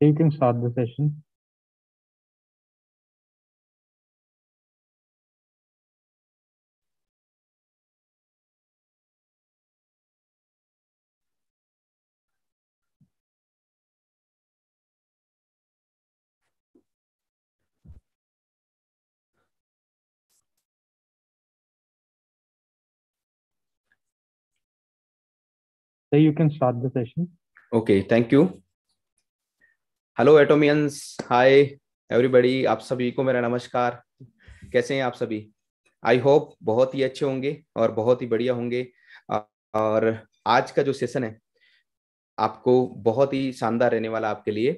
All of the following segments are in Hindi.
You can start the session. So you can start the session. Okay, thank you. Hello Atomians hi everybody आप सभी को मेरा नमस्कार कैसे हैं आप सभी आई होप बहुत ही अच्छे होंगे और बहुत ही बढ़िया होंगे और आज का जो सेशन है आपको बहुत ही शानदार रहने वाला आपके लिए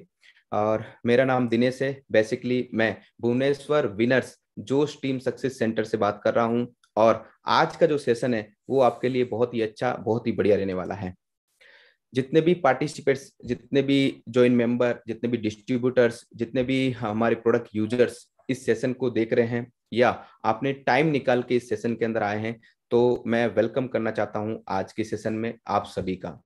और मेरा नाम दिनेश है बेसिकली मैं Bhubaneswar winners Josh team success centre से बात कर रहा हूँ और आज का जो सेशन है वो आपके लिए बहुत ही अच्छा बहुत ही बढ़िया रहने वाला है जितने भी पार्टिसिपेट्स जितने भी ज्वाइन मेंबर जितने भी डिस्ट्रीब्यूटर्स जितने भी हमारे प्रोडक्ट यूजर्स इस सेशन को देख रहे हैं या आपने टाइम निकाल के इस सेशन के अंदर आए हैं तो मैं वेलकम करना चाहता हूं आज के सेशन में आप सभी का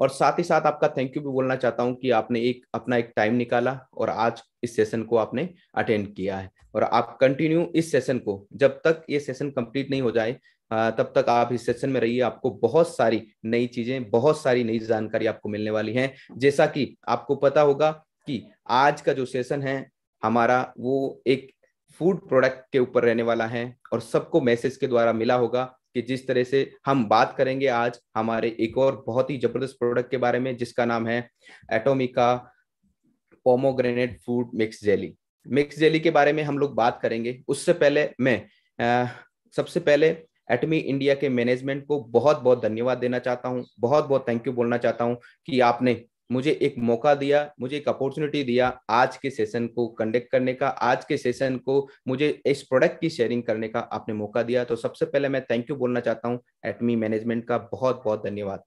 और साथ ही साथ आपका थैंक यू भी बोलना चाहता हूं कि आपने एक अपना एक टाइम निकाला और आज इस सेशन को आपने अटेंड किया है और आप कंटिन्यू इस सेशन को जब तक ये सेशन कंप्लीट नहीं हो जाए तब तक आप इस सेशन में रहिए आपको बहुत सारी नई चीजें बहुत सारी नई जानकारी आपको मिलने वाली है जैसा कि आपको पता होगा कि आज का जो सेशन है हमारा वो एक फूड प्रोडक्ट के ऊपर रहने वाला है और सबको मैसेज के द्वारा मिला होगा कि जिस तरह से हम बात करेंगे आज हमारे एक और बहुत ही जबरदस्त प्रोडक्ट के बारे में जिसका नाम है एटोमिका pomegranate food mix jelly mix jelly के बारे में हम लोग बात करेंगे उससे पहले मैं आ, सबसे पहले एटमी इंडिया के मैनेजमेंट को बहुत बहुत धन्यवाद देना चाहता हूँ बहुत बहुत थैंक यू बोलना चाहता हूँ कि आपने मुझे एक मौका दिया मुझे एक अपॉर्चुनिटी दिया आज के सेशन को कंडक्ट करने का आज के सेशन को मुझे इस प्रोडक्ट की शेयरिंग करने का आपने मौका दिया तो सबसे पहले मैं थैंक यू बोलना चाहता हूँ एटमी मैनेजमेंट का बहुत बहुत धन्यवाद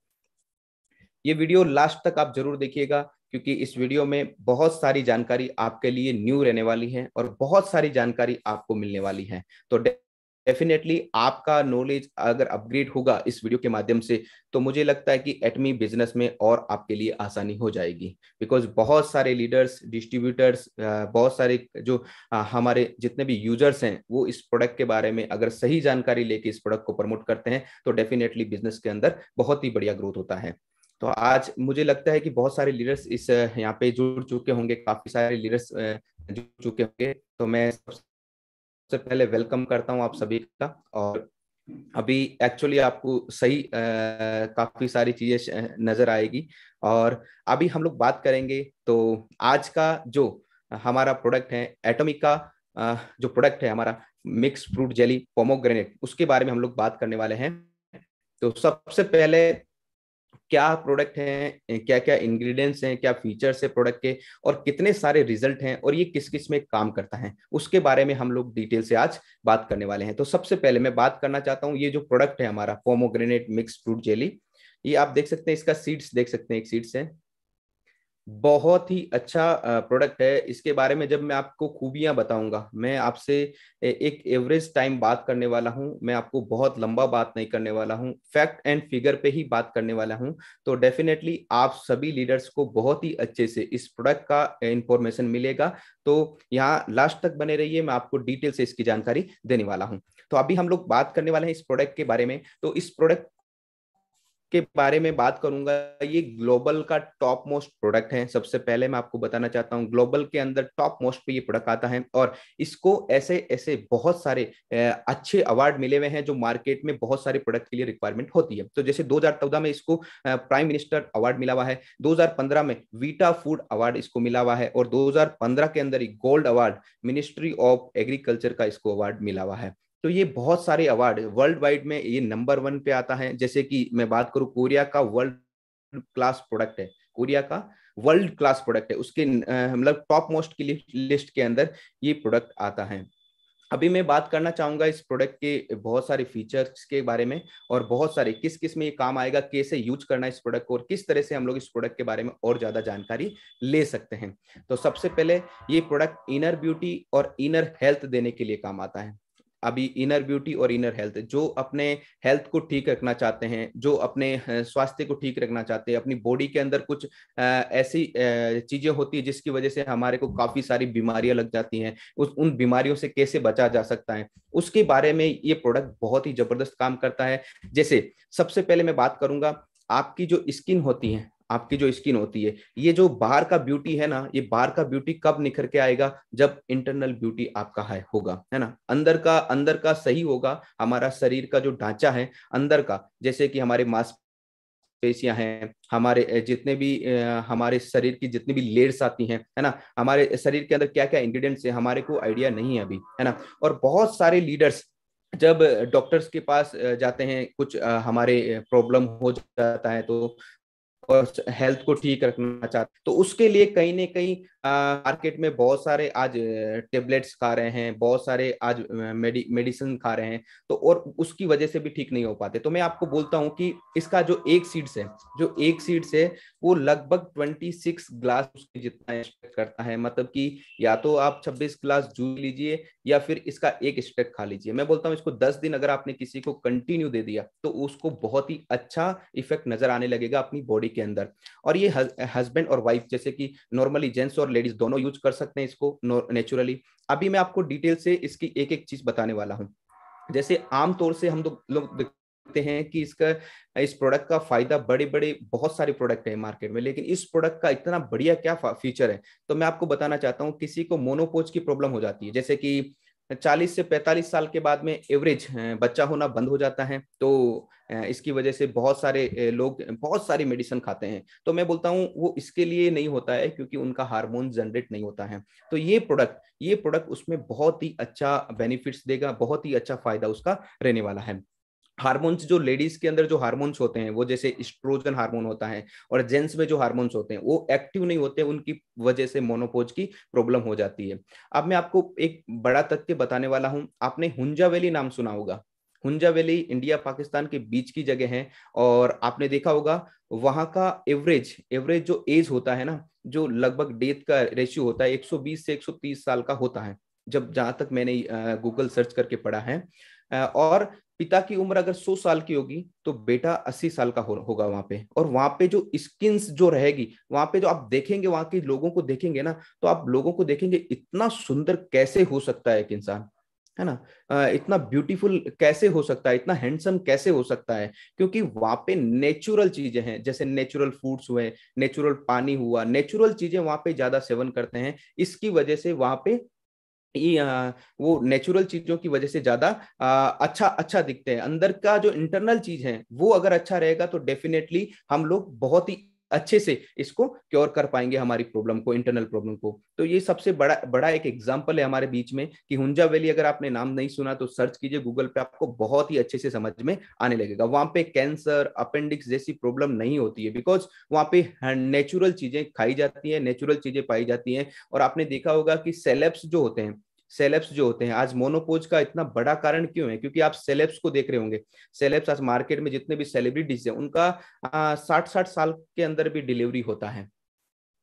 ये वीडियो लास्ट तक आप जरूर देखिएगा क्योंकि इस वीडियो में बहुत सारी जानकारी आपके लिए न्यू रहने वाली है और बहुत सारी जानकारी आपको मिलने वाली है तो डेफिनेटली आपका नॉलेज अगर अपग्रेड होगा इस वीडियो के माध्यम से तो मुझे लगता है कि एटमी बिजनेस में और आपके लिए आसानी हो जाएगी बिकॉज बहुत सारे लीडर्स डिस्ट्रीब्यूटर्स बहुत सारे जो हमारे जितने भी यूजर्स हैं वो इस प्रोडक्ट के बारे में अगर सही जानकारी लेके इस प्रोडक्ट को प्रमोट करते हैं तो डेफिनेटली बिजनेस के अंदर बहुत ही बढ़िया ग्रोथ होता है तो आज मुझे लगता है कि बहुत सारे लीडर्स इस यहाँ पे जुड़ चुके होंगे काफी सारे लीडर्स जुड़ चुके होंगे तो मैं सबसे सबसे पहले वेलकम करता हूं आप सभी का और अभी एक्चुअली आपको सही आ, काफी सारी चीजें नजर आएगी और अभी हम लोग बात करेंगे तो आज का जो हमारा प्रोडक्ट है एटॉमिक का जो प्रोडक्ट है हमारा मिक्स फ्रूट जेली पोमोग्रेनेट उसके बारे में हम लोग बात करने वाले हैं तो सबसे पहले क्या प्रोडक्ट है क्या क्या इंग्रेडिएंट्स हैं क्या फीचर्स है प्रोडक्ट के और कितने सारे रिजल्ट हैं और ये किस किस में काम करता है उसके बारे में हम लोग डिटेल से आज बात करने वाले हैं तो सबसे पहले मैं बात करना चाहता हूँ ये जो प्रोडक्ट है हमारा पोमोग्रेनेट मिक्स फ्रूट जेली ये आप देख सकते हैं इसका सीड्स देख सकते हैं एक सीड्स है बहुत ही अच्छा प्रोडक्ट है इसके बारे में जब मैं आपको खूबियां बताऊंगा मैं आपसे एक एवरेज टाइम बात करने वाला हूं मैं आपको बहुत लंबा बात नहीं करने वाला हूं फैक्ट एंड फिगर पे ही बात करने वाला हूं तो डेफिनेटली आप सभी लीडर्स को बहुत ही अच्छे से इस प्रोडक्ट का इंफॉर्मेशन मिलेगा तो यहाँ लास्ट तक बने रहिए मैं आपको डिटेल से इसकी जानकारी देने वाला हूँ तो अभी हम लोग बात करने वाले हैं इस प्रोडक्ट के बारे में तो इस प्रोडक्ट के बारे में बात करूंगा ये ग्लोबल का टॉप मोस्ट प्रोडक्ट है सबसे पहले मैं आपको बताना चाहता हूँ ग्लोबल के अंदर टॉप मोस्ट पे ये प्रोडक्ट आता है और इसको ऐसे ऐसे बहुत सारे अच्छे अवार्ड मिले हुए हैं जो मार्केट में बहुत सारे प्रोडक्ट के लिए रिक्वायरमेंट होती है तो जैसे दो में इसको प्राइम मिनिस्टर अवार्ड मिला हुआ है दो में वीटा फूड अवार्ड इसको मिला हुआ है और दो के अंदर gold award ministry of agriculture का इसको अवार्ड मिला हुआ है तो ये बहुत सारे अवार्ड वर्ल्ड वाइड में ये नंबर वन पे आता है जैसे कि मैं बात करूँ कोरिया का वर्ल्ड क्लास प्रोडक्ट है कोरिया का वर्ल्ड क्लास प्रोडक्ट है उसके मतलब टॉप मोस्ट की लिस्ट के अंदर ये प्रोडक्ट आता है अभी मैं बात करना चाहूंगा इस प्रोडक्ट के बहुत सारे फीचर्स के बारे में और बहुत सारे किस किस में ये काम आएगा कैसे यूज करना इस प्रोडक्ट को और किस तरह से हम लोग इस प्रोडक्ट के बारे में और ज्यादा जानकारी ले सकते हैं तो सबसे पहले ये प्रोडक्ट इनर ब्यूटी और इनर हेल्थ देने के लिए काम आता है अभी इनर ब्यूटी और इनर हेल्थ जो अपने हेल्थ को ठीक रखना चाहते हैं जो अपने स्वास्थ्य को ठीक रखना चाहते हैं अपनी बॉडी के अंदर कुछ ऐसी चीजें होती है जिसकी वजह से हमारे को काफी सारी बीमारियां लग जाती हैं उस उन बीमारियों से कैसे बचा जा सकता है उसके बारे में ये प्रोडक्ट बहुत ही जबरदस्त काम करता है जैसे सबसे पहले मैं बात करूंगा आपकी जो स्किन होती है आपकी जो स्किन होती है ये जो बाहर का ब्यूटी है ना ये बाहर का ब्यूटी कब निखर के आएगा जब इंटरनल ब्यूटी आपका है होगा है ना अंदर का अंदर का सही होगा हमारा शरीर का जो ढांचा है अंदर का जैसे कि हमारे मास पेशियां हैं हमारे जितने भी हमारे शरीर की जितनी भी लेयर्स आती हैं है ना हमारे शरीर के अंदर क्या क्या इंग्रेडिएंट्स हैं हमारे को आइडिया नहीं है अभी है ना और बहुत सारे लीडर्स जब डॉक्टर्स के पास जाते हैं कुछ हमारे प्रॉब्लम हो जाता है तो और हेल्थ को ठीक रखना चाहते तो उसके लिए कहीं ना कहीं मार्केट में बहुत सारे आज टेबलेट्स खा रहे हैं बहुत सारे आज मेडि मेडिसिन खा रहे हैं तो और उसकी वजह से भी ठीक नहीं हो पाते तो मैं आपको बोलता हूँ कि इसका जो एक सीड्स है जो एक सीड्स है वो लगभग ट्वेंटी सिक्स ग्लास जितना करता है मतलब कि या तो आप छब्बीस ग्लास जूस लीजिए या फिर इसका एक स्टेक खा लीजिए मैं बोलता हूँ इसको दस दिन अगर आपने किसी को कंटिन्यू दे दिया तो उसको बहुत ही अच्छा इफेक्ट नजर आने लगेगा अपनी बॉडी के अंदर और ये हस्बैंड और वाइफ जैसे कि नॉर्मली जेंट्स और लेडीज दोनों यूज कर सकते हैं इसको नेचुरली अभी मैं आपको डिटेल से इसकी एक एक चीज बताने वाला हूँ जैसे आमतौर से हम लोग देखते हैं कि इसका इस प्रोडक्ट का फायदा बड़े बड़े बहुत सारे प्रोडक्ट है मार्केट में लेकिन इस प्रोडक्ट का इतना बढ़िया क्या फीचर है तो मैं आपको बताना चाहता हूँ किसी को मोनोपोज की प्रॉब्लम हो जाती है जैसे कि 40 से 45 साल के बाद में एवरेज बच्चा होना बंद हो जाता है तो इसकी वजह से बहुत सारे लोग बहुत सारी मेडिसिन खाते हैं तो मैं बोलता हूँ वो इसके लिए नहीं होता है क्योंकि उनका हार्मोन जनरेट नहीं होता है तो ये प्रोडक्ट ये प्रोडक्ट उसमें बहुत ही अच्छा बेनिफिट्स देगा बहुत ही अच्छा फायदा उसका रहने वाला है हार्मोन्स जो लेडीज के अंदर जो हार्मोन्स होते हैं वो जैसे स्ट्रोजन हार्मोन होता है और जेंट्स में जो हार्मोन्स होते हैं वो एक्टिव नहीं होते उनकी वजह से मोनोपोज की प्रॉब्लम हो जाती है अब मैं आपको एक बड़ा तथ्य बताने वाला हूँ आपने हुंजा वैली नाम सुना होगा हुंजा वैली इंडिया पाकिस्तान के बीच की जगह है और आपने देखा होगा वहां का एवरेज एवरेज जो एज होता है ना जो लगभग डेथ का रेशियो होता है 120 से 130 साल का होता है जब जहां तक मैंने गूगल सर्च करके पढ़ा है और पिता की उम्र अगर 100 साल की होगी तो बेटा 80 साल का हो, होगा वहां पे और वहां पे जो स्किन्स जो रहेगी वहां पे जो आप देखेंगे वहां के लोगों को देखेंगे ना तो आप लोगों को देखेंगे इतना सुंदर कैसे हो सकता है एक इंसान है ना इतना ब्यूटीफुल कैसे हो सकता है इतना हैंडसम कैसे हो सकता है क्योंकि वहां पे नेचुरल चीजें हैं जैसे नेचुरल फूड्स हुए नेचुरल पानी हुआ नेचुरल चीजें वहां पे ज्यादा सेवन करते हैं इसकी वजह से वहां पे वो नेचुरल चीजों की वजह से ज्यादा अच्छा अच्छा दिखते हैं अंदर का जो इंटरनल चीज है वो अगर अच्छा रहेगा तो डेफिनेटली हम लोग बहुत ही अच्छे से इसको क्योर कर पाएंगे हमारी प्रॉब्लम को इंटरनल प्रॉब्लम को तो ये सबसे बड़ा बड़ा एक एग्जाम्पल है हमारे बीच में कि हुंजा वैली अगर आपने नाम नहीं सुना तो सर्च कीजिए गूगल पे आपको बहुत ही अच्छे से समझ में आने लगेगा वहां पे कैंसर अपेंडिक्स जैसी प्रॉब्लम नहीं होती है बिकॉज वहां पे नेचुरल चीजें खाई जाती है नेचुरल चीजें पाई जाती हैं और आपने देखा होगा कि सेलेब्स जो होते हैं सेलेब्स जो होते हैं आज मोनोपोज का इतना बड़ा कारण क्यों है क्योंकि आप सेलेब्स को देख रहे होंगे सेलेब्स आज मार्केट में जितने भी सेलिब्रिटीज हैं उनका साठ साठ साल के अंदर भी डिलीवरी होता है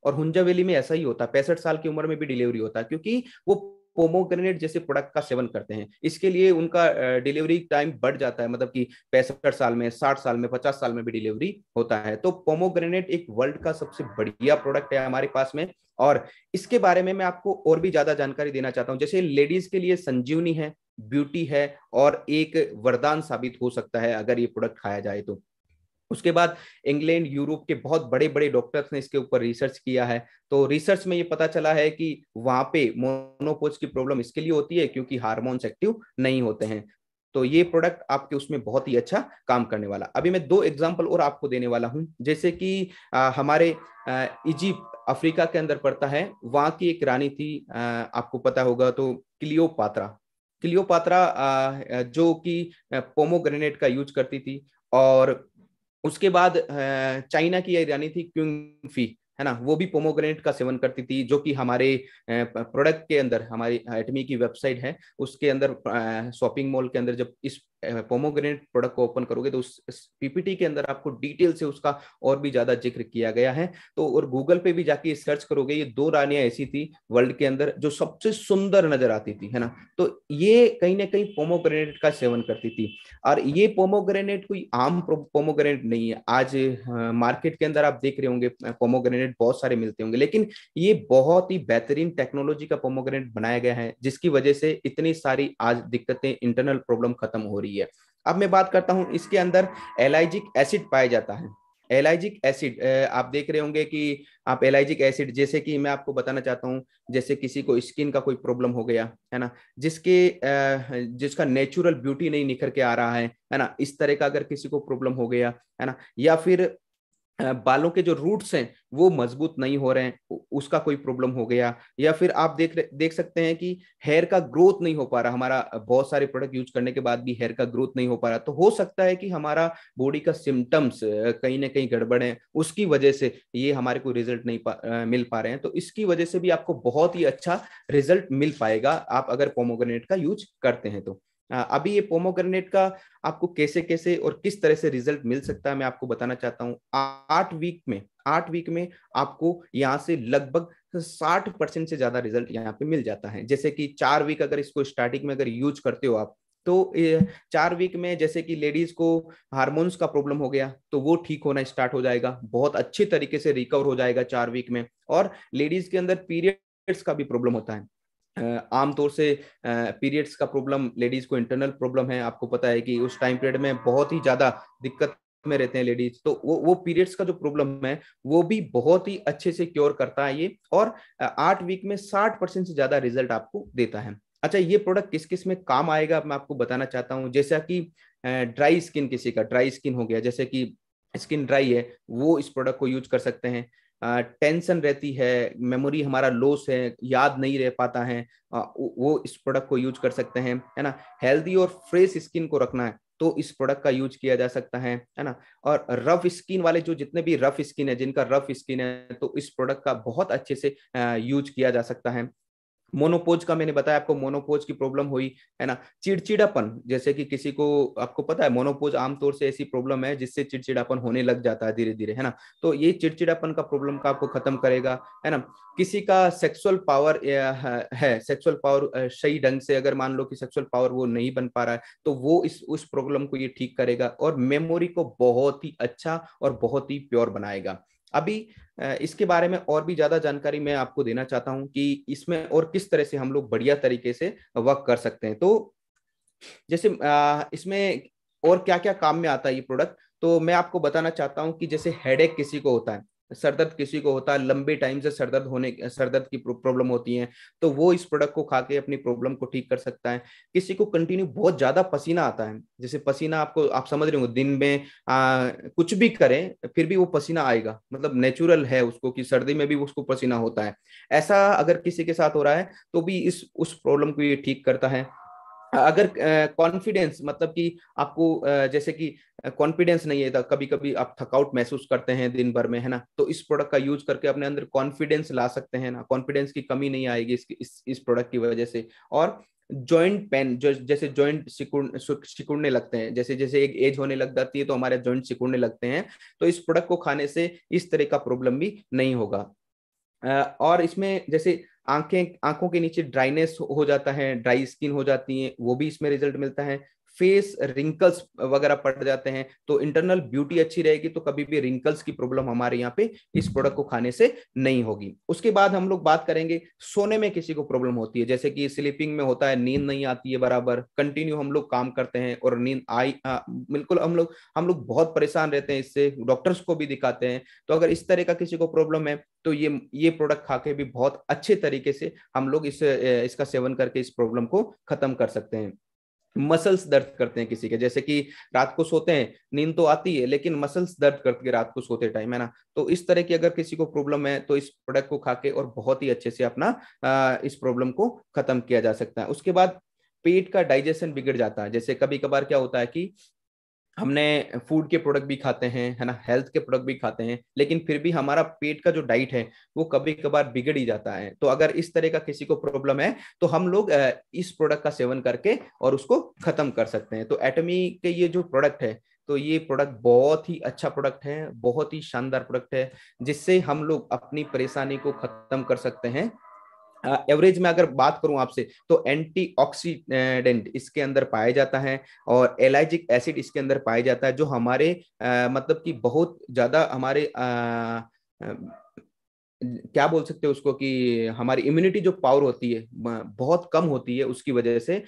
और हुंजा वैली में ऐसा ही होता है पैंसठ साल की उम्र में भी डिलीवरी होता है क्योंकि वो पोमोग्रेनेट जैसे प्रोडक्ट का सेवन करते हैं इसके लिए उनका डिलीवरी टाइम बढ़ जाता है मतलब कि पैंसठ साल में साठ साल में पचास साल में भी डिलीवरी होता है तो पोमोग्रेनेट एक वर्ल्ड का सबसे बढ़िया प्रोडक्ट है हमारे पास में और इसके बारे में मैं आपको और भी ज्यादा जानकारी देना चाहता हूँ जैसे लेडीज के लिए संजीवनी है ब्यूटी है और एक वरदान साबित हो सकता है अगर ये प्रोडक्ट खाया जाए तो उसके बाद इंग्लैंड यूरोप के बहुत बड़े बड़े डॉक्टर्स ने इसके ऊपर रिसर्च किया है तो रिसर्च में ये पता चला है कि वहां पे मोनोपोज की प्रॉब्लम इसके लिए होती है क्योंकि हार्मोन्स एक्टिव नहीं होते हैं तो ये प्रोडक्ट आपके उसमें बहुत ही अच्छा काम करने वाला अभी मैं दो एग्जाम्पल और आपको देने वाला हूँ जैसे कि आ, हमारे इजिप्ट अफ्रीका के अंदर पड़ता है वहां की एक रानी थी आ, आपको पता होगा तो क्लियो क्लियो पात्रा जो कि पोमोग्रेनेट का यूज करती थी और उसके बाद चाइना की यह रानी थी क्यूंग फी है ना वो भी पोमोग्रेनेट का सेवन करती थी जो कि हमारे प्रोडक्ट के अंदर हमारी एटमी की वेबसाइट है उसके अंदर शॉपिंग मॉल के अंदर जब इस पोमोग्रेनेट प्रोडक्ट को ओपन करोगे तो उस पीपीटी के अंदर आपको डिटेल से उसका और भी ज्यादा जिक्र किया गया है तो और गूगल पे भी जाके सर्च करोगे ये दो रानियां ऐसी थी वर्ल्ड के अंदर जो सबसे सुंदर नजर आती थी है ना तो ये कहीं ना कहीं पोमोग्रेनेट का सेवन करती थी और ये पोमोग्रेनेट कोई आम पोमोग्रेनेट नहीं है आज मार्केट के अंदर आप देख रहे होंगे पोमोग्रेनेट बहुत सारे मिलते होंगे लेकिन ये बहुत ही बेहतरीन टेक्नोलॉजी का पोमोग्रेनेट बनाया गया है जिसकी वजह से इतनी सारी आज दिक्कतें इंटरनल प्रॉब्लम खत्म हो रही है होती है अब मैं बात करता हूँ इसके अंदर एलाइजिक एसिड पाया जाता है एलाइजिक एसिड आप देख रहे होंगे कि आप एलाइजिक एसिड जैसे कि मैं आपको बताना चाहता हूं जैसे किसी को स्किन का कोई प्रॉब्लम हो गया है ना जिसके जिसका नेचुरल ब्यूटी नहीं निखर के आ रहा है है ना इस तरह का अगर किसी को प्रॉब्लम हो गया है ना या फिर बालों के जो रूट्स हैं वो मजबूत नहीं हो रहे हैं उसका कोई प्रॉब्लम हो गया या फिर आप देख देख सकते हैं कि हेयर का ग्रोथ नहीं हो पा रहा हमारा बहुत सारे प्रोडक्ट यूज करने के बाद भी हेयर का ग्रोथ नहीं हो पा रहा तो हो सकता है कि हमारा बॉडी का सिम्टम्स कहीं ना कहीं गड़बड़ है उसकी वजह से ये हमारे को रिजल्ट नहीं पा, मिल पा रहे हैं तो इसकी वजह से भी आपको बहुत ही अच्छा रिजल्ट मिल पाएगा आप अगर पोमोग्रेनेट का यूज करते हैं तो अभी ये पोमोग्रेनेट का आपको कैसे कैसे और किस तरह से रिजल्ट मिल सकता है मैं आपको बताना चाहता हूँ आठ वीक में आठ वीक में आपको यहाँ से लगभग साठ परसेंट से ज्यादा रिजल्ट यहाँ पे मिल जाता है जैसे कि चार वीक अगर इसको स्टार्टिंग में अगर यूज करते हो आप तो चार वीक में जैसे कि लेडीज को हार्मोन्स का प्रॉब्लम हो गया तो वो ठीक होना स्टार्ट हो जाएगा बहुत अच्छे तरीके से रिकवर हो जाएगा चार वीक में और लेडीज के अंदर पीरियड्स का भी प्रॉब्लम होता है आमतौर से पीरियड्स का प्रॉब्लम लेडीज को इंटरनल प्रॉब्लम है आपको पता है कि उस टाइम पीरियड में बहुत ही ज्यादा दिक्कत में रहते हैं लेडीज तो वो वो पीरियड्स का जो प्रॉब्लम है वो भी बहुत ही अच्छे से क्योर करता है ये और आठ वीक में साठ परसेंट से ज्यादा रिजल्ट आपको देता है अच्छा ये प्रोडक्ट किस किस में काम आएगा मैं आपको बताना चाहता हूँ जैसा कि ड्राई स्किन किसी का ड्राई स्किन हो गया जैसे कि स्किन ड्राई है वो इस प्रोडक्ट को यूज कर सकते हैं टेंशन रहती है मेमोरी हमारा लॉस है याद नहीं रह पाता है वो इस प्रोडक्ट को यूज कर सकते हैं है ना हेल्दी और फ्रेश स्किन को रखना है तो इस प्रोडक्ट का यूज किया जा सकता है है ना और रफ स्किन वाले जो जितने भी रफ स्किन है जिनका रफ स्किन है तो इस प्रोडक्ट का बहुत अच्छे से यूज किया जा सकता है मोनोपोज का मैंने बताया आपको मोनोपोज की प्रॉब्लम हुई है ना चिड़चिड़ापन जैसे कि किसी को आपको पता है मोनोपोज आमतौर से ऐसी प्रॉब्लम है जिससे चिड़चिड़ापन होने लग जाता है धीरे धीरे है ना तो ये चिड़चिड़ापन का प्रॉब्लम का आपको खत्म करेगा है ना किसी का सेक्सुअल पावर है सेक्सुअल पावर सही ढंग से अगर मान लो कि सेक्सुअल पावर वो नहीं बन पा रहा है तो वो इस उस प्रॉब्लम को ये ठीक करेगा और मेमोरी को बहुत ही अच्छा और बहुत ही प्योर बनाएगा अभी इसके बारे में और भी ज्यादा जानकारी मैं आपको देना चाहता हूं कि इसमें और किस तरह से हम लोग बढ़िया तरीके से वर्क कर सकते हैं तो जैसे इसमें और क्या क्या काम में आता है ये प्रोडक्ट तो मैं आपको बताना चाहता हूं कि जैसे हेडेक किसी को होता है सरदर्द किसी को होता है लंबे टाइम से सरदर्द होने सरदर्द की प्रॉब्लम होती है तो वो इस प्रोडक्ट को खा के अपनी प्रॉब्लम को ठीक कर सकता है किसी को कंटिन्यू बहुत ज्यादा पसीना आता है जैसे पसीना आपको आप समझ रहे हो दिन में आ, कुछ भी करें फिर भी वो पसीना आएगा मतलब नेचुरल है उसको कि सर्दी में भी उसको पसीना होता है ऐसा अगर किसी के साथ हो रहा है तो भी इस उस प्रॉब्लम को ये ठीक करता है अगर कॉन्फिडेंस मतलब कि आपको जैसे कि कॉन्फिडेंस नहीं है कभी कभी आप थकआउट महसूस करते हैं दिन भर में है ना तो इस प्रोडक्ट का यूज करके अपने अंदर कॉन्फिडेंस ला सकते हैं ना कॉन्फिडेंस की कमी नहीं आएगी इसकी इस, इस प्रोडक्ट की वजह से और जॉइंट पेन जो जैसे जॉइंट सिकुड़ सिकुड़ने लगते हैं जैसे जैसे एक एज होने लग जाती है तो हमारे जॉइंट सिकुड़ने लगते हैं तो इस प्रोडक्ट को खाने से इस तरह का प्रॉब्लम भी नहीं होगा और इसमें जैसे आंखें आंखों के नीचे ड्राइनेस हो जाता है ड्राई स्किन हो जाती है वो भी इसमें रिजल्ट मिलता है फेस रिंकल्स वगैरह पड़ जाते हैं तो इंटरनल ब्यूटी अच्छी रहेगी तो कभी भी रिंकल्स की प्रॉब्लम हमारे यहाँ पे इस प्रोडक्ट को खाने से नहीं होगी उसके बाद हम लोग बात करेंगे सोने में किसी को प्रॉब्लम होती है जैसे कि स्लीपिंग में होता है नींद नहीं आती है बराबर कंटिन्यू हम लोग काम करते हैं और नींद आई बिल्कुल हम लोग हम लोग बहुत परेशान रहते हैं इससे डॉक्टर्स को भी दिखाते हैं तो अगर इस तरह का किसी को प्रॉब्लम है तो ये ये प्रोडक्ट खा के भी बहुत अच्छे तरीके से हम लोग इस इसका सेवन करके इस प्रॉब्लम को खत्म कर सकते हैं मसल्स दर्द करते हैं किसी के जैसे कि रात को सोते हैं नींद तो आती है लेकिन मसल्स दर्द करते हैं रात को सोते टाइम है ना तो इस तरह की अगर किसी को प्रॉब्लम है तो इस प्रोडक्ट को खा के और बहुत ही अच्छे से अपना इस प्रॉब्लम को खत्म किया जा सकता है उसके बाद पेट का डाइजेशन बिगड़ जाता है जैसे कभी कभार क्या होता है कि हमने फूड के प्रोडक्ट भी खाते हैं है ना हेल्थ के प्रोडक्ट भी खाते हैं लेकिन फिर भी हमारा पेट का जो डाइट है वो कभी कभार बिगड़ ही जाता है तो अगर इस तरह का किसी को प्रॉब्लम है तो हम लोग इस प्रोडक्ट का सेवन करके और उसको खत्म कर सकते हैं तो एटमी के ये जो प्रोडक्ट है तो ये प्रोडक्ट बहुत ही अच्छा प्रोडक्ट है बहुत ही शानदार प्रोडक्ट है जिससे हम लोग अपनी परेशानी को खत्म कर सकते हैं एवरेज में अगर बात करूं आपसे तो एंटीऑक्सीडेंट इसके अंदर पाया जाता है और एलाइजिक एसिड इसके अंदर पाया जाता है जो हमारे आ, मतलब कि बहुत ज़्यादा हमारे आ, क्या बोल सकते हैं उसको कि हमारी इम्यूनिटी जो पावर होती है बहुत कम होती है उसकी वजह से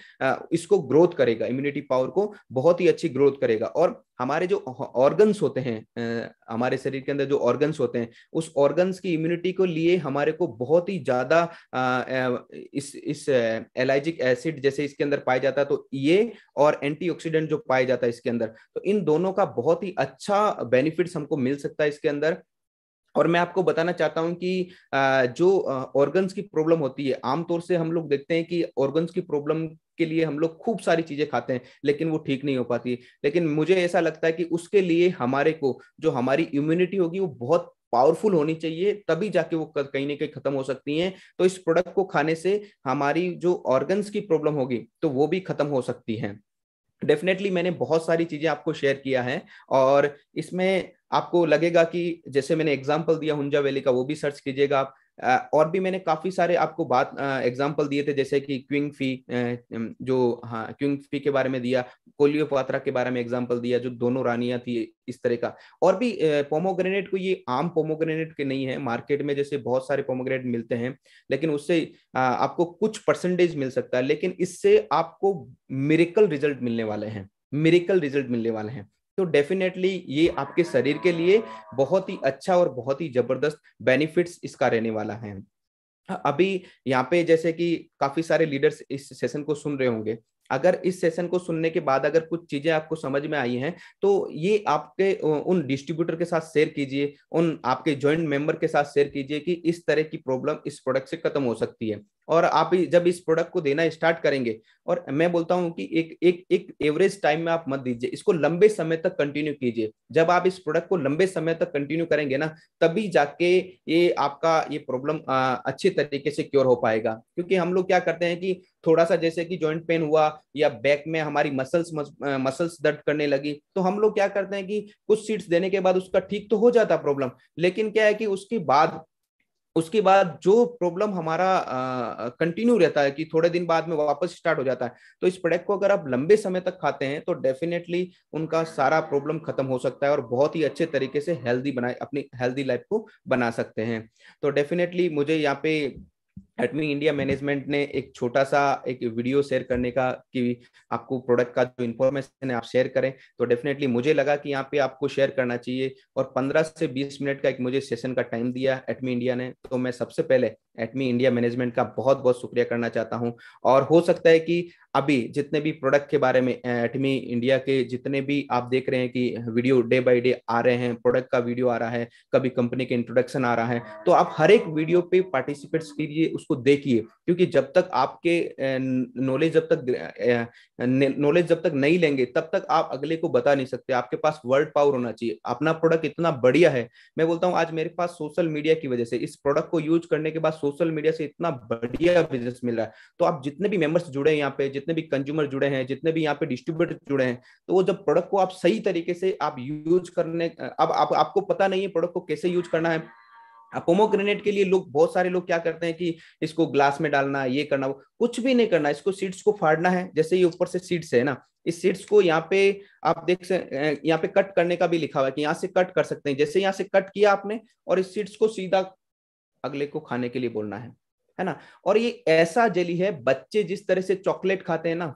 इसको ग्रोथ करेगा इम्यूनिटी पावर को बहुत ही अच्छी ग्रोथ करेगा और हमारे जो ऑर्गन्स होते हैं हमारे शरीर के अंदर जो ऑर्गन्स होते हैं उस ऑर्गन्स की इम्यूनिटी को लिए हमारे को बहुत ही ज्यादा इस इस एलाइजिक एसिड जैसे इसके अंदर पाया जाता है तो ये और एंटीऑक्सीडेंट जो पाया जाता है इसके अंदर तो इन दोनों का बहुत ही अच्छा बेनिफिट्स हमको मिल सकता है इसके अंदर और मैं आपको बताना चाहता हूं कि जो ऑर्गन्स की प्रॉब्लम होती है आमतौर से हम लोग देखते हैं कि ऑर्गन्स की प्रॉब्लम के लिए हम लोग खूब सारी चीजें खाते हैं लेकिन वो ठीक नहीं हो पाती लेकिन मुझे ऐसा लगता है कि उसके लिए हमारे को जो हमारी इम्यूनिटी होगी वो बहुत पावरफुल होनी चाहिए तभी जाके वो कहीं ना कहीं खत्म हो सकती हैं तो इस प्रोडक्ट को खाने से हमारी जो ऑर्गन्स की प्रॉब्लम होगी तो वो भी खत्म हो सकती है डेफिनेटली मैंने बहुत सारी चीजें आपको शेयर किया है और इसमें आपको लगेगा कि जैसे मैंने एग्जाम्पल दिया हुंजा वैली का वो भी सर्च कीजिएगा आप और भी मैंने काफी सारे आपको बात एग्जाम्पल दिए थे जैसे कि क्विंग फी जो हाँ क्विंग फी के बारे में दिया कोलियो पात्रा के बारे में एग्जाम्पल दिया जो दोनों रानियां थी इस तरह का और भी पोमोग्रेनेट को ये आम पोमोग्रेनेट के नहीं है मार्केट में जैसे बहुत सारे पोमोग्रेनेट मिलते हैं लेकिन उससे आपको कुछ परसेंटेज मिल सकता है लेकिन इससे आपको मिरिकल रिजल्ट मिलने वाले हैं मिरिकल रिजल्ट मिलने वाले हैं तो डेफिनेटली ये आपके शरीर के लिए बहुत ही अच्छा और बहुत ही जबरदस्त बेनिफिट्स इसका रहने वाला है अभी यहाँ पे जैसे कि काफी सारे लीडर्स इस सेशन को सुन रहे होंगे अगर इस सेशन को सुनने के बाद अगर कुछ चीजें आपको समझ में आई हैं तो ये आपके उन डिस्ट्रीब्यूटर के साथ शेयर कीजिए उन आपके ज्वाइंट मेंबर के साथ शेयर कीजिए कि इस तरह की प्रॉब्लम इस प्रोडक्ट से खत्म हो सकती है और आप जब इस प्रोडक्ट को देना स्टार्ट करेंगे और मैं बोलता हूं कि एक एक एक एवरेज टाइम में आप मत दीजिए इसको लंबे समय तक कंटिन्यू कीजिए जब आप इस प्रोडक्ट को लंबे समय तक कंटिन्यू करेंगे ना तभी जाके ये आपका ये प्रॉब्लम अच्छे तरीके से क्योर हो पाएगा क्योंकि हम लोग क्या करते हैं कि थोड़ा सा जैसे कि जॉइंट पेन हुआ या बैक में हमारी मसल्स मसल्स दर्द करने लगी तो हम लोग क्या करते हैं कि कुछ सीट्स देने के बाद उसका ठीक तो हो जाता प्रॉब्लम लेकिन क्या है कि उसके बाद उसके बाद जो प्रॉब्लम हमारा कंटिन्यू रहता है कि थोड़े दिन बाद में वापस स्टार्ट हो जाता है तो इस प्रोडक्ट को अगर आप लंबे समय तक खाते हैं तो डेफिनेटली उनका सारा प्रॉब्लम खत्म हो सकता है और बहुत ही अच्छे तरीके से हेल्दी बनाए अपनी हेल्दी लाइफ को बना सकते हैं तो डेफिनेटली मुझे यहाँ पे एटमी इंडिया मैनेजमेंट ने एक छोटा सा एक वीडियो शेयर करने का कि आपको प्रोडक्ट का जो इन्फॉर्मेशन है आप शेयर करें तो डेफिनेटली मुझे लगा कि यहाँ पे आपको शेयर करना चाहिए और 15 से 20 मिनट का एक मुझे सेशन का टाइम दिया एटमी इंडिया ने तो मैं सबसे पहले एटमी इंडिया मैनेजमेंट का बहुत बहुत शुक्रिया करना चाहता हूँ और हो सकता है कि अभी जितने भी प्रोडक्ट के बारे में एटमी इंडिया के जितने भी आप देख रहे हैं कि वीडियो डे बाई डे आ रहे हैं प्रोडक्ट का वीडियो आ रहा है कभी कंपनी के इंट्रोडक्शन आ रहा है तो आप हर एक वीडियो पे पार्टिसिपेट्स कीजिए उस उसको देखिए क्योंकि जब तक आपके नॉलेज जब तक नॉलेज जब तक नहीं लेंगे तब तक आप अगले को बता नहीं सकते आपके पास वर्ल्ड पावर होना चाहिए अपना प्रोडक्ट इतना बढ़िया है मैं बोलता हूँ आज मेरे पास सोशल मीडिया की वजह से इस प्रोडक्ट को यूज करने के बाद सोशल मीडिया से इतना बढ़िया बिजनेस मिल रहा है तो आप जितने भी मेंबर्स जुड़े हैं यहाँ पे जितने भी कंज्यूमर जुड़े हैं जितने भी यहाँ पे डिस्ट्रीब्यूटर जुड़े हैं तो वो जब प्रोडक्ट को आप सही तरीके से आप यूज करने अब आप, आप, आपको पता नहीं है प्रोडक्ट को कैसे यूज करना है पोमोग्रेनेट के लिए लोग बहुत सारे लोग क्या करते हैं कि इसको ग्लास में डालना ये करना वो कुछ भी नहीं करना इसको सीड्स को फाड़ना है जैसे ये ऊपर से सीड्स है ना इस सीड्स को यहाँ पे आप देख सकते यहाँ पे कट करने का भी लिखा हुआ है कि यहाँ से कट कर सकते हैं जैसे यहाँ से कट किया आपने और इस सीड्स को सीधा अगले को खाने के लिए बोलना है है ना और ये ऐसा जेली है बच्चे जिस तरह से चॉकलेट खाते हैं ना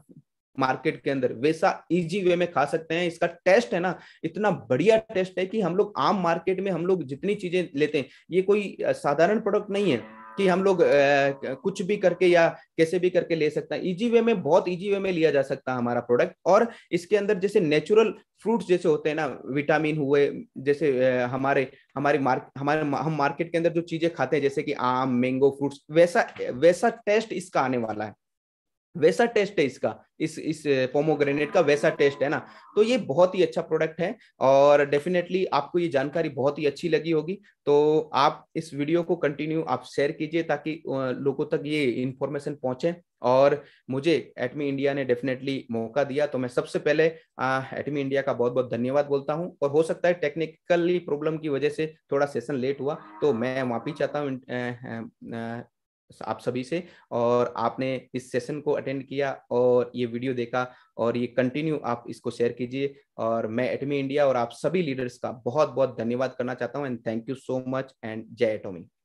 मार्केट के अंदर वैसा इजी वे में खा सकते हैं इसका टेस्ट है ना इतना बढ़िया टेस्ट है कि हम लोग आम मार्केट में हम लोग जितनी चीजें लेते हैं ये कोई साधारण प्रोडक्ट नहीं है कि हम लोग कुछ भी करके या कैसे भी करके ले सकते हैं इजी वे में बहुत इजी वे में लिया जा सकता है हमारा प्रोडक्ट और इसके अंदर जैसे नेचुरल फ्रूट्स जैसे होते हैं ना विटामिन हुए जैसे हमारे हमारे मार्क हमारे हम मार्केट के अंदर जो चीजें खाते हैं जैसे कि आम मैंगो फ्रूट्स वैसा वैसा टेस्ट इसका आने वाला है वैसा टेस्ट है इसका इस इस पोमोग्रेनेट का वैसा टेस्ट है ना तो ये बहुत ही अच्छा प्रोडक्ट है और डेफिनेटली आपको ये जानकारी बहुत ही अच्छी लगी होगी तो आप इस वीडियो को कंटिन्यू आप शेयर कीजिए ताकि लोगों तक ये इन्फॉर्मेशन पहुंचे और मुझे एटमी इंडिया ने डेफिनेटली मौका दिया तो मैं सबसे पहले एटमी इंडिया का बहुत बहुत धन्यवाद बोलता हूँ और हो सकता है टेक्निकली प्रॉब्लम की वजह से थोड़ा सेशन लेट हुआ तो मैं माफी चाहता हूँ आप सभी से और आपने इस सेशन को अटेंड किया और ये वीडियो देखा और ये कंटिन्यू आप इसको शेयर कीजिए और मैं एटमी इंडिया और आप सभी लीडर्स का बहुत बहुत धन्यवाद करना चाहता हूँ and thank you so much and जय एटोमी